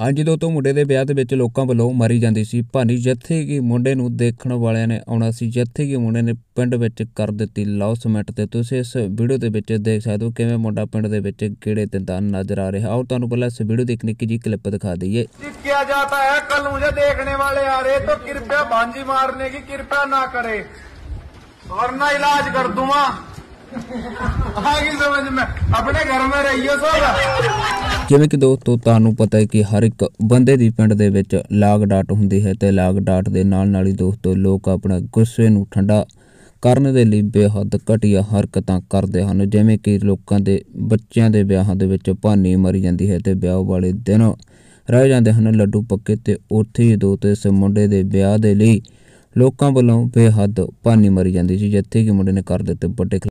ਹਾਂਜੀ ਦੋਸਤੋ ਮੁੰਡੇ ਦੇ ਵਿਆਹ ਦੇ ਵਿੱਚ ਲੋਕਾਂ ਵੱਲੋਂ ਮਾਰੀ ਜਾਂਦੀ ਸੀ ਭਾਨੀ ਜਿੱਥੇ ਕਿ ਮੁੰਡੇ ਨੂੰ ਦੇਖਣ ਵਾਲਿਆਂ ਨੇ ਆਉਣਾ ਸੀ ਜਿੱਥੇ ਕਿ ਮੁੰਡੇ ਨੇ ਪਿੰਡ ਵਿੱਚ ਕਰ ਦਿੱਤੀ ਲੌਸਮੈਂਟ ਤੇ ਤੁਸੀਂ ਇਸ ਵੀਡੀਓ ਦੇ ਵਿੱਚ ਦੇਖ ਸਕਦੇ ਹੋ ਕਿਵੇਂ ਮੁੰਡਾ ਪਿੰਡ ਦੇ ਵਿੱਚ ਕਿਹੜੇ ਦਿੰਦਾ ਨਜ਼ਰ ਆ ਰਿਹਾ ਆਓ ਤੁਹਾਨੂੰ ਪਹਿਲਾਂ ਇਸ ਵੀਡੀਓ ਦੀ ਇੱਕ ਨਿੱਕੀ ਜੀ ਕਲਿੱਪ ਦਿਖਾ ਦਈਏ किया जाता है कल मुझे देखने वाले आ रहे तो कृपया भांजी मारने की कृपया ना करे वरना इलाज कर दूंगा आगे समझ में अपने घर में रहिए सब ਜਿਵੇਂ ਕਿ ਦੋਸਤੋ ਤੁਹਾਨੂੰ ਪਤਾ ਹੈ ਕਿ ਹਰ ਇੱਕ ਬੰਦੇ ਦੀ ਪਿੰਡ ਦੇ ਵਿੱਚ ਲਾਗ ਡਾਟ ਹੁੰਦੀ ਹੈ ਤੇ ਲਾਗ ਡਾਟ ਦੇ ਨਾਲ ਨਾਲ ਹੀ ਦੋਸਤੋ ਲੋਕ ਆਪਣਾ ਗੁੱਸੇ ਨੂੰ ਠੰਡਾ ਕਰਨ ਦੇ ਲਈ ਬੇਹੱਦ ਘਟੀਆ ਹਰਕਤਾਂ ਕਰਦੇ ਹਨ ਜਿਵੇਂ ਕਿ ਲੋਕਾਂ ਦੇ ਬੱਚਿਆਂ ਦੇ ਵਿਆਹਾਂ ਦੇ ਵਿੱਚ ਭਾਨੀ ਮਰੀ ਜਾਂਦੀ ਹੈ ਤੇ ਵਿਆਹ ਵਾਲੇ ਦਿਨ ਰਹਿ ਜਾਂਦੇ ਹਨ ਲੱਡੂ ਪੱਕੇ ਤੇ ਉੱਥੇ ਹੀ ਤੇ ਇਸ ਮੁੰਡੇ ਦੇ ਵਿਆਹ ਦੇ ਲਈ ਲੋਕਾਂ ਵੱਲੋਂ ਬੇਹੱਦ ਭਾਨੀ ਮਰੀ ਜਾਂਦੀ ਸੀ ਜਿੱਥੇ ਕਿ ਮੁੰਡੇ ਨੇ ਕਰ ਦਿੱਤੇ ਵੱਡੇ